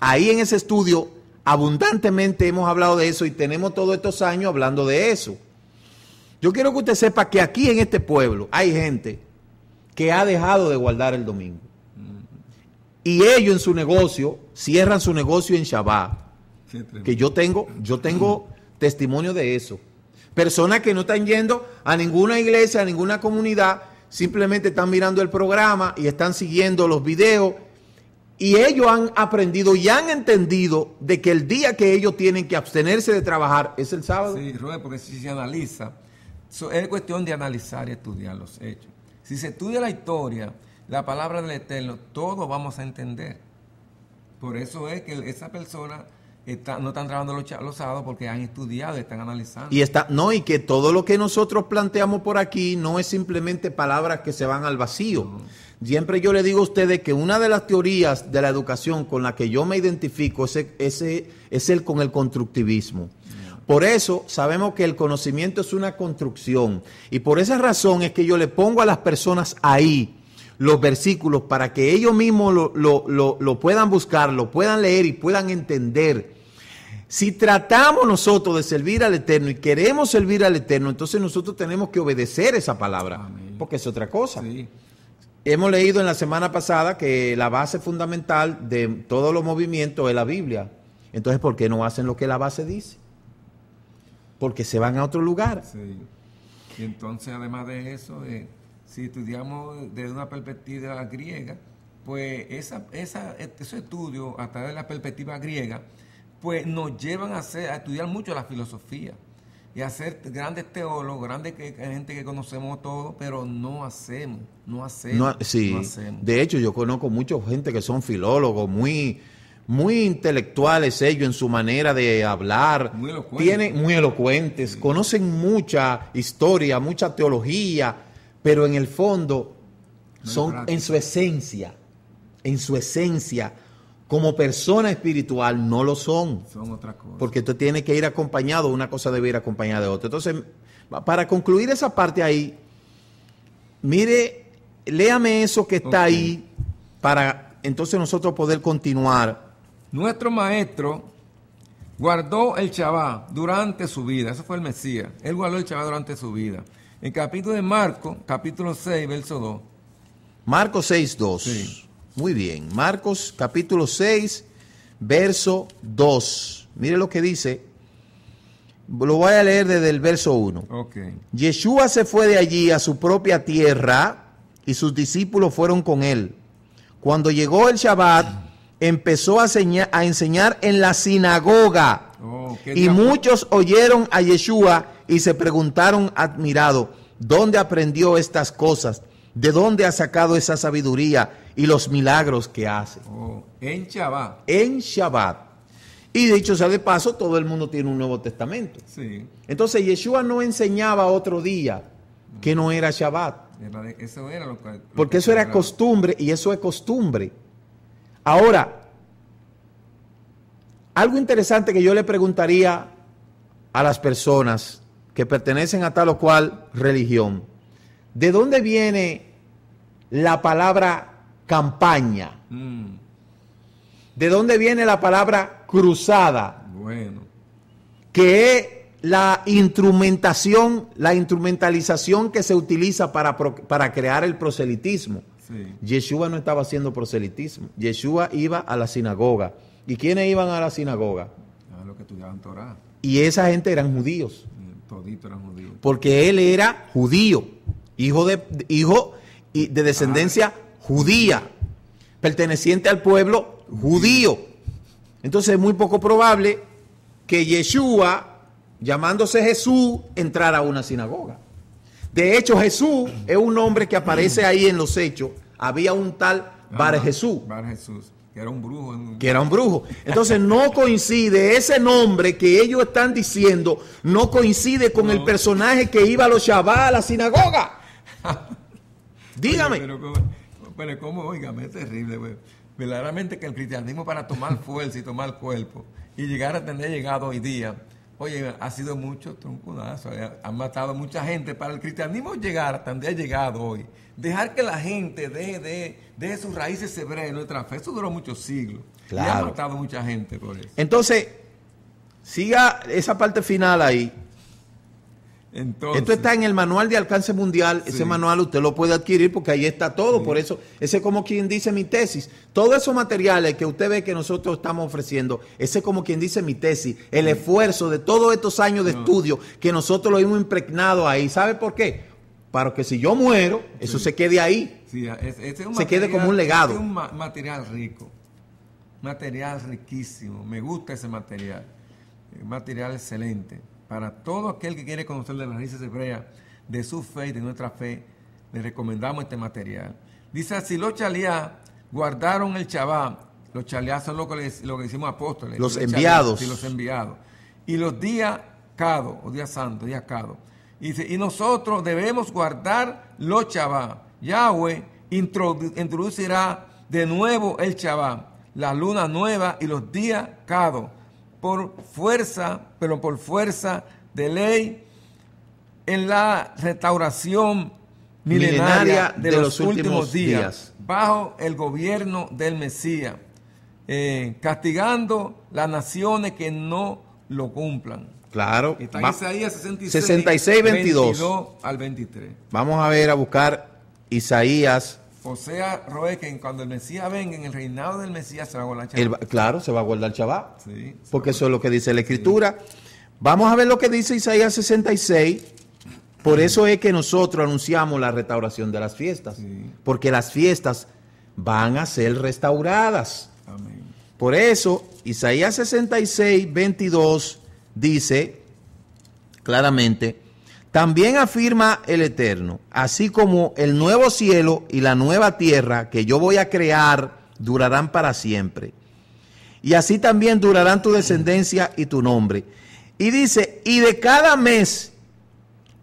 Ahí en ese estudio abundantemente hemos hablado de eso y tenemos todos estos años hablando de eso. Yo quiero que usted sepa que aquí en este pueblo hay gente que ha dejado de guardar el domingo. Mm. Y ellos en su negocio cierran su negocio en Shabbat. que yo tengo, yo tengo mm. testimonio de eso. Personas que no están yendo a ninguna iglesia, a ninguna comunidad, simplemente están mirando el programa y están siguiendo los videos y ellos han aprendido y han entendido de que el día que ellos tienen que abstenerse de trabajar es el sábado. Sí, Rubén, porque si se analiza, es cuestión de analizar y estudiar los hechos. Si se estudia la historia, la palabra del Eterno, todos vamos a entender. Por eso es que esa persona no están trabajando los, sábados porque han estudiado, están analizando. Y está, no, y que todo lo que nosotros planteamos por aquí no es simplemente palabras que se van al vacío. Siempre yo le digo a ustedes que una de las teorías de la educación con la que yo me identifico es, ese, es el con el constructivismo. Por eso sabemos que el conocimiento es una construcción. Y por esa razón es que yo le pongo a las personas ahí los versículos para que ellos mismos lo, lo puedan buscar, lo puedan leer y puedan entender si tratamos nosotros de servir al Eterno y queremos servir al Eterno, entonces nosotros tenemos que obedecer esa palabra, porque es otra cosa. Hemos leído en la semana pasada que la base fundamental de todos los movimientos es la Biblia. Entonces, ¿por qué no hacen lo que la base dice? Porque se van a otro lugar. Y entonces, además de eso, si estudiamos desde una perspectiva griega, pues ese estudio, a través de la perspectiva griega, pues nos llevan a, hacer, estudiar mucho la filosofía y a ser grandes teólogos, grandes gente que conocemos todo, pero no hacemos, no hacemos, no, De hecho, yo conozco mucha gente que son filólogos, muy muy intelectuales ellos en su manera de hablar, muy elocuentes, tienen, muy elocuentes conocen mucha historia, mucha teología, pero en el fondo son en su esencia, en su esencia como persona espiritual no lo son. Son otra cosa. Porque tú tiene que ir acompañado, una cosa debe ir acompañada de otra. Entonces, para concluir esa parte ahí, mire, léame eso que está ahí para entonces nosotros poder continuar. Nuestro maestro guardó el Shabbat durante su vida. Eso fue el Mesías. Él guardó el Shabbat durante su vida. El capítulo de Marco, capítulo 6, verso 2. Marco 6, 2. Muy bien, Marcos capítulo 6, verso 2. Mire lo que dice. Lo voy a leer desde el verso 1. Okay. Yeshua se fue de allí a su propia tierra y sus discípulos fueron con él. Cuando llegó el Shabbat, empezó a, enseñar en la sinagoga. Oh, y muchos oyeron a Yeshua y se preguntaron admirado, ¿dónde aprendió estas cosas? ¿De dónde ha sacado esa sabiduría? y los milagros que hace. Oh, en Shabbat. En Shabbat. Y dicho sea de paso, todo el mundo tiene un Nuevo Testamento. Sí. Entonces Yeshua no enseñaba otro día que no era Shabbat. eso era lo Porque eso era costumbre y eso es costumbre. Ahora, algo interesante que yo le preguntaría a las personas que pertenecen a tal o cual religión, ¿de dónde viene la palabra campaña. Mm. ¿De dónde viene la palabra cruzada? Bueno. Que es la instrumentación, la instrumentalización que se utiliza para, crear el proselitismo. Sí. Yeshua no estaba haciendo proselitismo. Yeshua iba a la sinagoga. ¿Y quiénes iban a la sinagoga? A los que estudiaban Torah. Y esa gente eran judíos. Todito eran judíos. Porque él era judío, hijo de, hijo de descendencia judía judía, perteneciente al pueblo judío. Entonces es muy poco probable que Yeshua, llamándose Jesús, entrara a una sinagoga. De hecho, Jesús es un nombre que aparece ahí en los hechos. Había un tal Bar Jesús. Bar Jesús, que era un brujo. Que era un brujo. Entonces no coincide ese nombre que ellos están diciendo, no coincide con el personaje que iba a los Shabbat a la sinagoga. Dígame. Bueno, como, oígame, es terrible, güey. Verdaderamente que el cristianismo para tomar fuerza y tomar cuerpo y llegar a tener llegado hoy día, oye, ha sido mucho truncunazo, eh, han matado mucha gente. Para el cristianismo llegar hasta donde ha llegado hoy, dejar que la gente deje, de, deje sus raíces hebreas en nuestra fe, eso duró muchos siglos. Claro. Y ha matado mucha gente por eso. Entonces, siga esa parte final ahí esto está en el manual de alcance mundial, ese manual usted lo puede adquirir porque ahí está todo, por eso, ese es como quien dice mi tesis, todos esos materiales que usted ve que nosotros estamos ofreciendo, ese es como quien dice mi tesis, el esfuerzo de todos estos años de estudio que nosotros lo hemos impregnado ahí, ¿sabe por qué? Para que si yo muero, eso se quede ahí, se quede como un legado. Es un material rico, material riquísimo, me gusta ese material, material excelente para todo aquel que quiere conocer de las raíces hebreas, de su fe y de nuestra fe, le recomendamos este material. Dice, si los chalías guardaron el Shabbat, los chalías son lo que, decimos apóstoles. Los, enviados. y los enviados. Y los días cado, o día santo días cado. Dice, y nosotros debemos guardar los Shabbat. Yahweh introducirá de nuevo el Shabbat, la luna nueva y los días cado por fuerza, pero por fuerza de ley, en la restauración milenaria, de, los, últimos, días, bajo el gobierno del Mesías, eh, castigando las naciones que no lo cumplan. Claro. Isaías 66, 22. al 23. Vamos a ver a buscar Isaías o sea, Roe, que cuando el Mesías venga, en el reinado del Mesías se va a guardar el Shabbat. claro, se va a guardar el Shabbat. porque eso es lo que dice la Escritura. Vamos a ver lo que dice Isaías 66. Por eso es que nosotros anunciamos la restauración de las fiestas. Porque las fiestas van a ser restauradas. Por eso, Isaías 66, 22 dice claramente, también afirma el Eterno, así como el nuevo cielo y la nueva tierra que yo voy a crear durarán para siempre. Y así también durarán tu descendencia y tu nombre. Y dice, y de cada mes,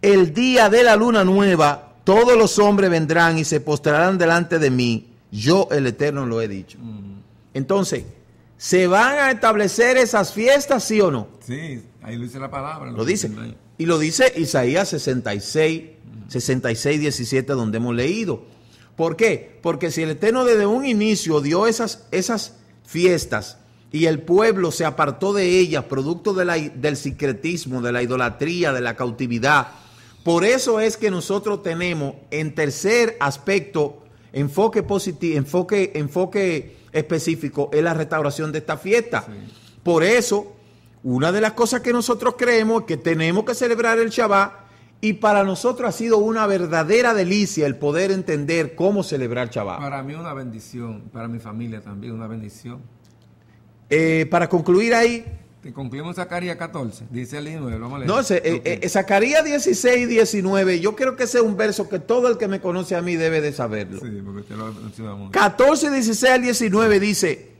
el día de la luna nueva, todos los hombres vendrán y se postrarán delante de mí. Yo el Eterno lo he dicho. Entonces, ¿se van a establecer esas fiestas, sí o no? Sí, ahí lo dice la palabra. Lo, lo dice. Y lo dice Isaías 66, 66, 17, donde hemos leído. ¿Por qué? Porque si el Eterno desde un inicio dio esas, esas fiestas y el pueblo se apartó de ellas, producto del secretismo, de la idolatría, de la cautividad, por eso es que nosotros tenemos en tercer aspecto, enfoque positivo, enfoque, enfoque específico, es la restauración de esta fiesta. Por eso una de las cosas que nosotros creemos es que tenemos que celebrar el Shabbat y para nosotros ha sido una verdadera delicia el poder entender cómo celebrar Shabbat. Para mí una bendición, para mi familia también una bendición. Eh, para concluir ahí, te concluimos Zacarías 14, Dice el 19. Vamos a leer. No, eh, eh, Zacarías 16 y 19. Yo creo que ese es un verso que todo el que me conoce a mí debe de saberlo. Sí, porque te lo 14, 16 al 19 dice: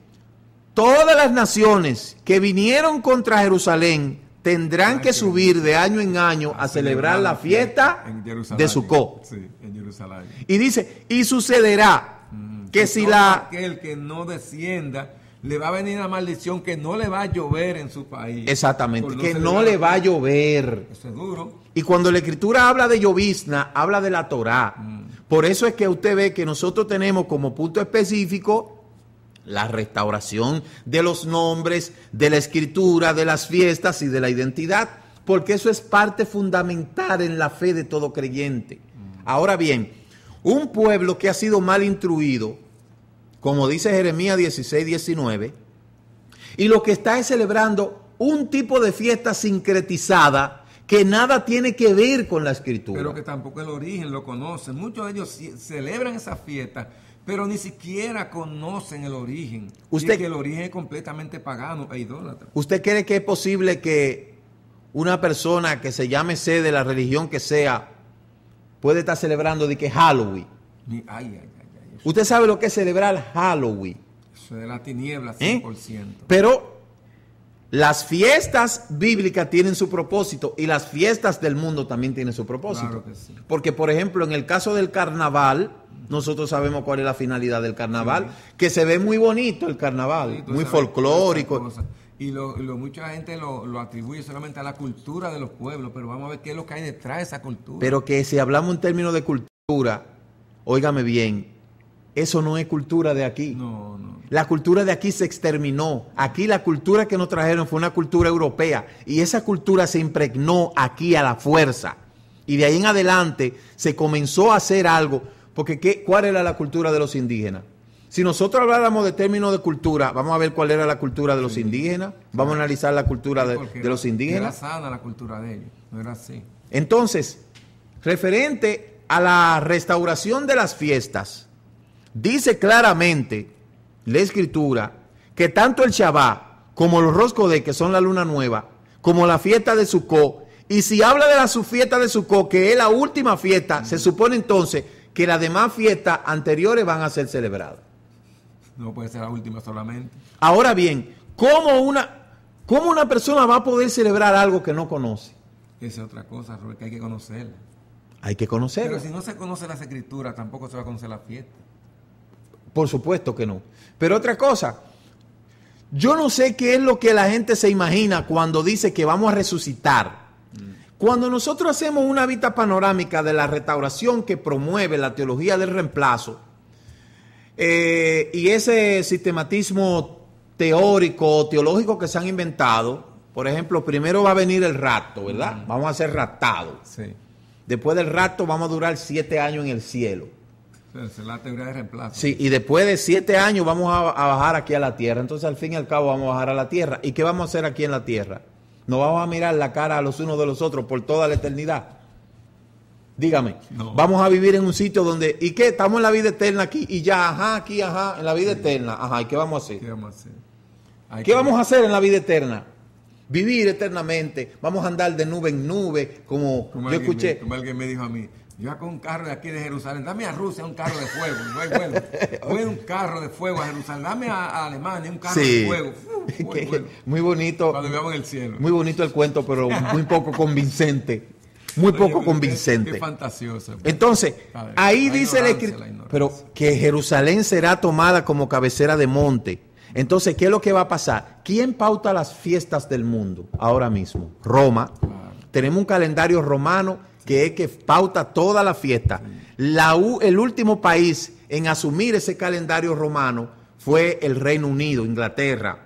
todas las naciones que vinieron contra Jerusalén tendrán que subir de año en año a, celebrar la fiesta de co Sí, Y dice, y sucederá mm, que si la... Aquel que no descienda le va a venir la maldición que no le va a llover en su país. Exactamente, que no le va a llover. Eso es duro. Y cuando la escritura habla de llovizna, habla de la Torá. Mm. Por eso es que usted ve que nosotros tenemos como punto específico la restauración de los nombres, de la escritura, de las fiestas y de la identidad, porque eso es parte fundamental en la fe de todo creyente. Ahora bien, un pueblo que ha sido mal instruido, como dice Jeremías 16, 19, y lo que está es celebrando un tipo de fiesta sincretizada, que nada tiene que ver con la escritura. Pero que tampoco el origen lo conocen. Muchos de ellos celebran esa fiesta pero ni siquiera conocen el origen. Usted, que el origen es completamente pagano e idólatra. ¿Usted cree que es posible que una persona que se llame C de la religión que sea puede estar celebrando de que Halloween? ¿Usted sabe lo que es celebrar Halloween? Eso es de la tiniebla, 100%. ¿Eh? Pero las fiestas bíblicas tienen su propósito y las fiestas del mundo también tienen su propósito. Porque, por ejemplo, en el caso del carnaval, nosotros sabemos cuál es la finalidad del carnaval, que se ve muy bonito el carnaval, muy folclórico. Y lo, mucha gente lo, lo, atribuye solamente a la cultura de los pueblos, pero vamos a ver qué es lo que hay detrás de esa cultura. Pero que si hablamos en términos de cultura, óigame bien, eso no es cultura de aquí. No, no. La cultura de aquí se exterminó. Aquí la cultura que nos trajeron fue una cultura europea y esa cultura se impregnó aquí a la fuerza. Y de ahí en adelante se comenzó a hacer algo, porque ¿qué, ¿cuál era la cultura de los indígenas? Si nosotros habláramos de términos de cultura, vamos a ver cuál era la cultura de los indígenas, vamos a analizar la cultura de, de los indígenas. Era sana la cultura de ellos, no era así. Entonces, referente a la restauración de las fiestas, dice claramente la escritura que tanto el Shabbat como los de que son la luna nueva, como la fiesta de Sukkot, y si habla de la su fiesta de Sukkot, que es la última fiesta, se supone entonces que las demás fiestas anteriores van a ser celebradas. No puede ser la última solamente. Ahora bien, ¿cómo una, cómo una persona va a poder celebrar algo que no conoce? Esa es otra cosa, que hay que conocerla. Hay que conocerla. Pero si no se conoce las escrituras, tampoco se va a conocer la fiesta. Por supuesto que no. Pero otra cosa, yo no sé qué es lo que la gente se imagina cuando dice que vamos a resucitar. Cuando nosotros hacemos una vista panorámica de la restauración que promueve la teología del reemplazo eh, y ese sistematismo teórico, teológico que se han inventado, por ejemplo, primero va a venir el rato, ¿verdad? Vamos a ser raptados. Después del rato vamos a durar siete años en el cielo la de reemplazo. Sí, y después de siete años vamos a, bajar aquí a la Tierra. Entonces, al fin y al cabo, vamos a bajar a la Tierra. ¿Y qué vamos a hacer aquí en la Tierra? ¿No vamos a mirar la cara a los unos de los otros por toda la eternidad. Dígame, vamos a vivir en un sitio donde, ¿y qué? Estamos en la vida eterna aquí, y ya, ajá, aquí, ajá, en la vida eterna, ajá, ¿y qué vamos a hacer? ¿Qué vamos a hacer? vamos a hacer en la vida eterna? Vivir eternamente, vamos a andar de nube en nube, como, yo escuché. como alguien me dijo a mí, yo hago un carro de aquí de Jerusalén, dame a Rusia un carro de fuego, Voy un carro de fuego a Jerusalén, dame a, Alemania un carro de fuego. muy, bonito. Cuando el cielo. Muy bonito el cuento, pero muy poco convincente. Muy poco convincente. Qué, pues. Entonces, ahí dice el escritor, pero que Jerusalén será tomada como cabecera de monte. Entonces, ¿qué es lo que va a pasar? ¿Quién pauta las fiestas del mundo ahora mismo? Roma. Tenemos un calendario romano que es que pauta toda la fiesta. el último país en asumir ese calendario romano fue el Reino Unido, Inglaterra.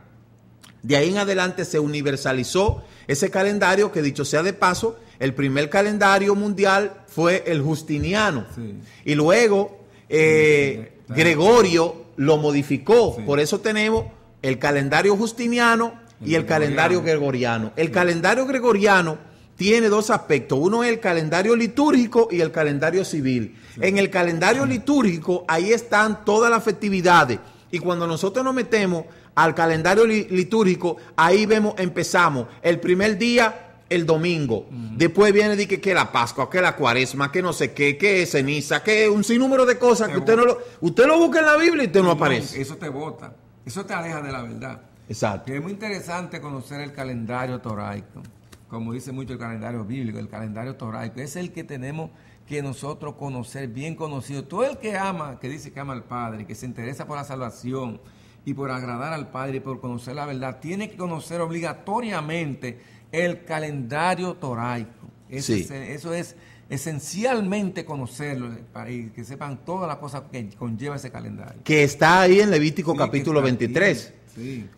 De ahí en adelante se universalizó ese calendario que dicho sea de paso, el primer calendario mundial fue el justiniano. Y luego eh, Gregorio lo modificó. Por eso tenemos el calendario justiniano y el calendario gregoriano. El calendario gregoriano tiene dos aspectos. Uno es el calendario litúrgico y el calendario civil. En el calendario litúrgico ahí están todas las festividades. Y cuando nosotros nos metemos al calendario litúrgico, ahí vemos, empezamos el primer día el domingo. Después viene de que, que la Pascua, que la Cuaresma, que no sé qué, que es ceniza, que un sinnúmero de cosas que usted no lo, usted lo busca en la Biblia y usted no aparece. Eso te bota, eso te aleja de la verdad. Exacto. es muy interesante conocer el calendario toraico como dice mucho el calendario bíblico, el calendario toraico, es el que tenemos que nosotros conocer, bien conocido. Todo el que ama, que dice que ama al Padre, que se interesa por la salvación y por agradar al Padre y por conocer la verdad, tiene que conocer obligatoriamente el calendario toraico. Eso, es, eso es esencialmente conocerlo para que sepan todas las cosas que conlleva ese calendario. Que está ahí en Levítico capítulo 23.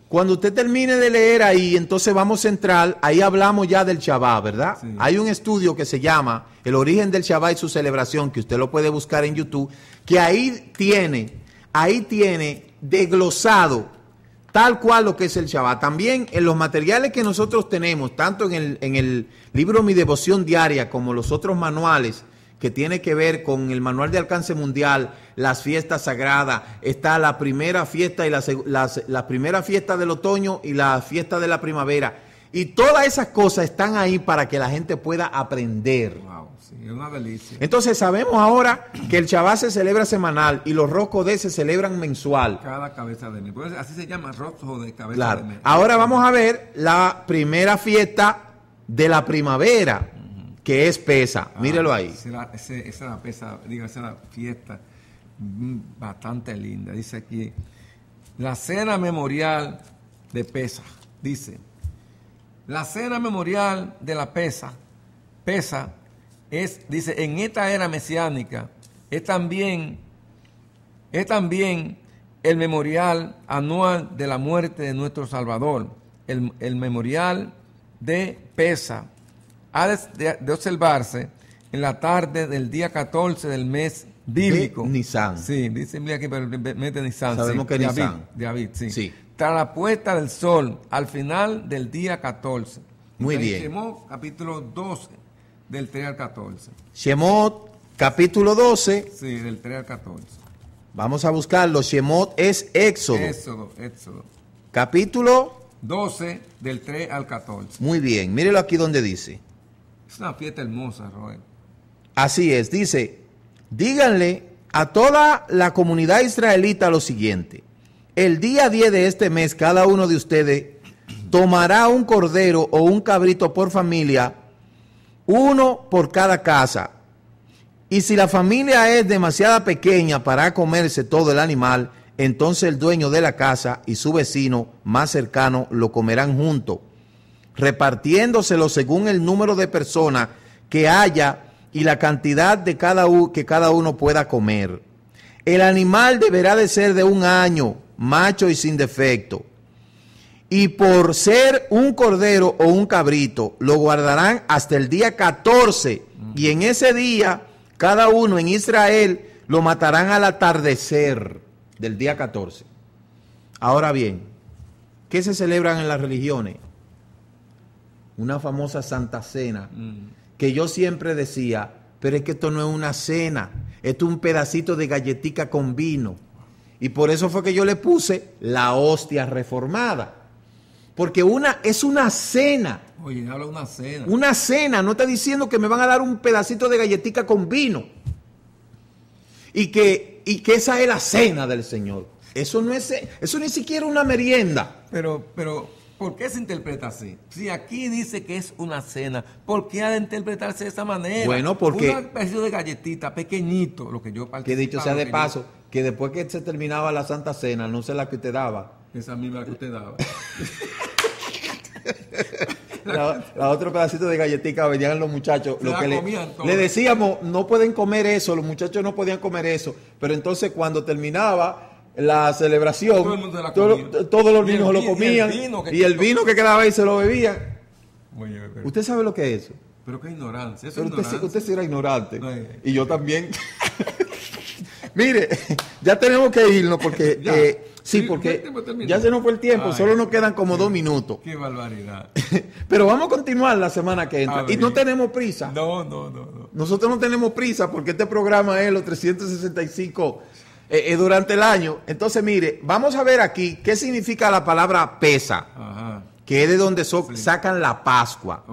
Cuando usted termine de leer ahí, entonces vamos a entrar, ahí hablamos ya del Shabbat, ¿verdad? Hay un estudio que se llama El origen del Shabbat y su celebración, que usted lo puede buscar en YouTube, que ahí tiene, ahí tiene desglosado tal cual lo que es el Shabbat. También en los materiales que nosotros tenemos, tanto en el, en el libro Mi Devoción Diaria como los otros manuales que tiene que ver con el manual de alcance mundial, las fiestas sagradas, está la primera fiesta y la, primera fiesta del otoño y la fiesta de la primavera. Y todas esas cosas están ahí para que la gente pueda aprender. Wow, es una delicia. Entonces sabemos ahora que el chaval se celebra semanal y los de se celebran mensual. Cada cabeza de mes. Pues, así se llama rosco de cabeza de Ahora vamos a ver la primera fiesta de la primavera que es pesa. Ah, Mírelo ahí. esa es la pesa, esa es la fiesta mm, bastante linda. Dice aquí, la cena memorial de pesa. Dice, la cena memorial de la pesa, pesa, es, dice, en esta era mesiánica, es también, es también el memorial anual de la muerte de nuestro Salvador, el, el memorial de pesa ha de, observarse en la tarde del día 14 del mes bíblico. Nisan. Sí, dice mira aquí, pero mete Nisan. Sabemos que es Nisan. David, sí. Tras la puesta del sol, al final del día 14. Muy bien. Shemot, capítulo 12, del 3 al 14. Shemot, capítulo 12. Sí, del 3 al 14. Vamos a buscarlo. Shemot es Éxodo. Éxodo, Éxodo. Capítulo 12, del 3 al 14. Muy bien. Mírelo aquí donde dice. Es una fiesta hermosa, Roel. Así es, dice, díganle a toda la comunidad israelita lo siguiente. El día 10 de este mes, cada uno de ustedes tomará un cordero o un cabrito por familia, uno por cada casa. Y si la familia es demasiado pequeña para comerse todo el animal, entonces el dueño de la casa y su vecino más cercano lo comerán juntos repartiéndoselo según el número de personas que haya y la cantidad de cada que cada uno pueda comer. El animal deberá de ser de un año, macho y sin defecto. Y por ser un cordero o un cabrito, lo guardarán hasta el día 14. Y en ese día, cada uno en Israel lo matarán al atardecer del día 14. Ahora bien, ¿qué se celebran en las religiones? una famosa Santa Cena, mm. que yo siempre decía, pero es que esto no es una cena, esto es un pedacito de galletica con vino. Y por eso fue que yo le puse la hostia reformada. Porque una es una cena. Oye, habla una cena. Una cena, no está diciendo que me van a dar un pedacito de galletica con vino. Y que, y que esa es la cena del Señor. Eso no es, eso ni siquiera una merienda. Pero, pero, ¿Por qué se interpreta así? Si aquí dice que es una cena, ¿por qué ha de interpretarse de esa manera? Bueno, porque... Un pedacito de galletita, pequeñito, lo que yo Que dicho sea de paso, que después que se terminaba la Santa Cena, no sé la que usted daba. Esa misma que usted daba. la, otra otro pedacito de galletita venían los muchachos. lo que le, decíamos, no pueden comer eso, los muchachos no podían comer eso. Pero entonces cuando terminaba, la celebración, todos los niños lo comían y el vino que, quedaba ahí se lo bebían. ¿Usted sabe lo que es eso? Pero qué ignorancia. usted, usted, era ignorante. Eh. y yo también. Mire, ya tenemos que irnos porque... Eh, sí, porque ya se nos fue el tiempo, solo nos quedan como dos minutos. Qué barbaridad. Pero vamos a continuar la semana que entra. Y no tenemos prisa. No, no, no, no. Nosotros no tenemos prisa porque este programa es los 365 eh, eh, durante el año. Entonces, mire, vamos a ver aquí qué significa la palabra pesa, que es de donde sacan la Pascua.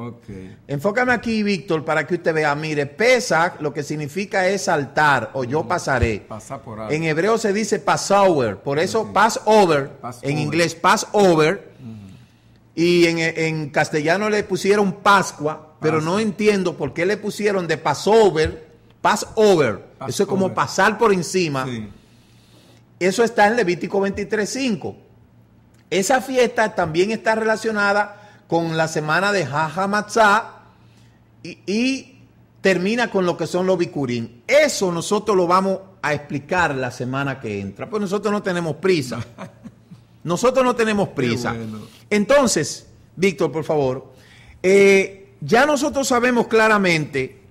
Enfócame aquí, Víctor, para que usted vea. Mire, pesa lo que significa es saltar o yo mm. pasaré. En hebreo se dice passover, por eso passover, en inglés passover, y en, castellano le pusieron Pascua. Pero no entiendo por qué le pusieron de Passover, Passover. Eso es como pasar por encima. Sí. Eso está en Levítico 23.5. Esa fiesta también está relacionada con la semana de jaja y, y termina con lo que son los bicurín. Eso nosotros lo vamos a explicar la semana que entra, pues nosotros no tenemos prisa. Nosotros no tenemos prisa. Entonces, Víctor, por favor, eh, ya nosotros sabemos claramente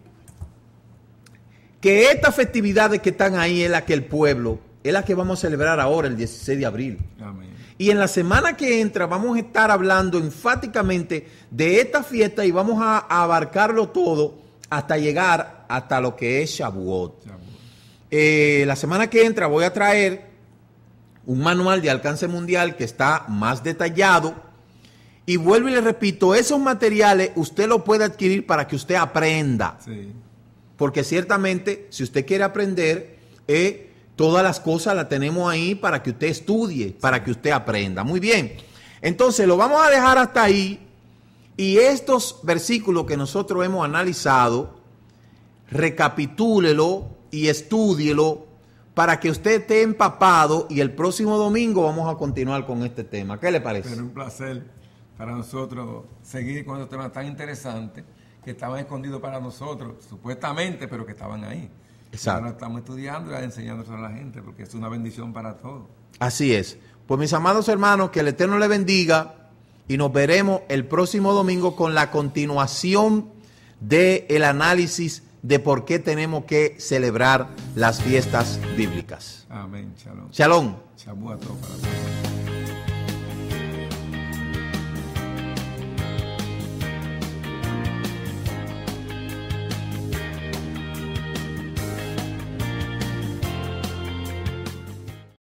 que estas festividades que están ahí es la que el pueblo es la que vamos a celebrar ahora, el 16 de abril. Y en la semana que entra vamos a estar hablando enfáticamente de esta fiesta y vamos a, abarcarlo todo hasta llegar hasta lo que es Shabuot. Eh, la semana que entra voy a traer un manual de alcance mundial que está más detallado. Y vuelvo y le repito, esos materiales usted los puede adquirir para que usted aprenda. Porque ciertamente, si usted quiere aprender, eh, Todas las cosas las tenemos ahí para que usted estudie, para que usted aprenda. Muy bien. Entonces lo vamos a dejar hasta ahí. Y estos versículos que nosotros hemos analizado, recapitúlelo y estúdielo para que usted esté empapado y el próximo domingo vamos a continuar con este tema. ¿Qué le parece? Pero un placer para nosotros seguir con estos temas tan interesantes que estaban escondidos para nosotros, supuestamente, pero que estaban ahí estamos estudiando y enseñándoselo a la gente, porque es una bendición para todos. Así es. Pues mis amados hermanos, que el Eterno le bendiga y nos veremos el próximo domingo con la continuación del el análisis de por qué tenemos que celebrar las fiestas bíblicas. Amén. Shalom. Shalom. Shalom.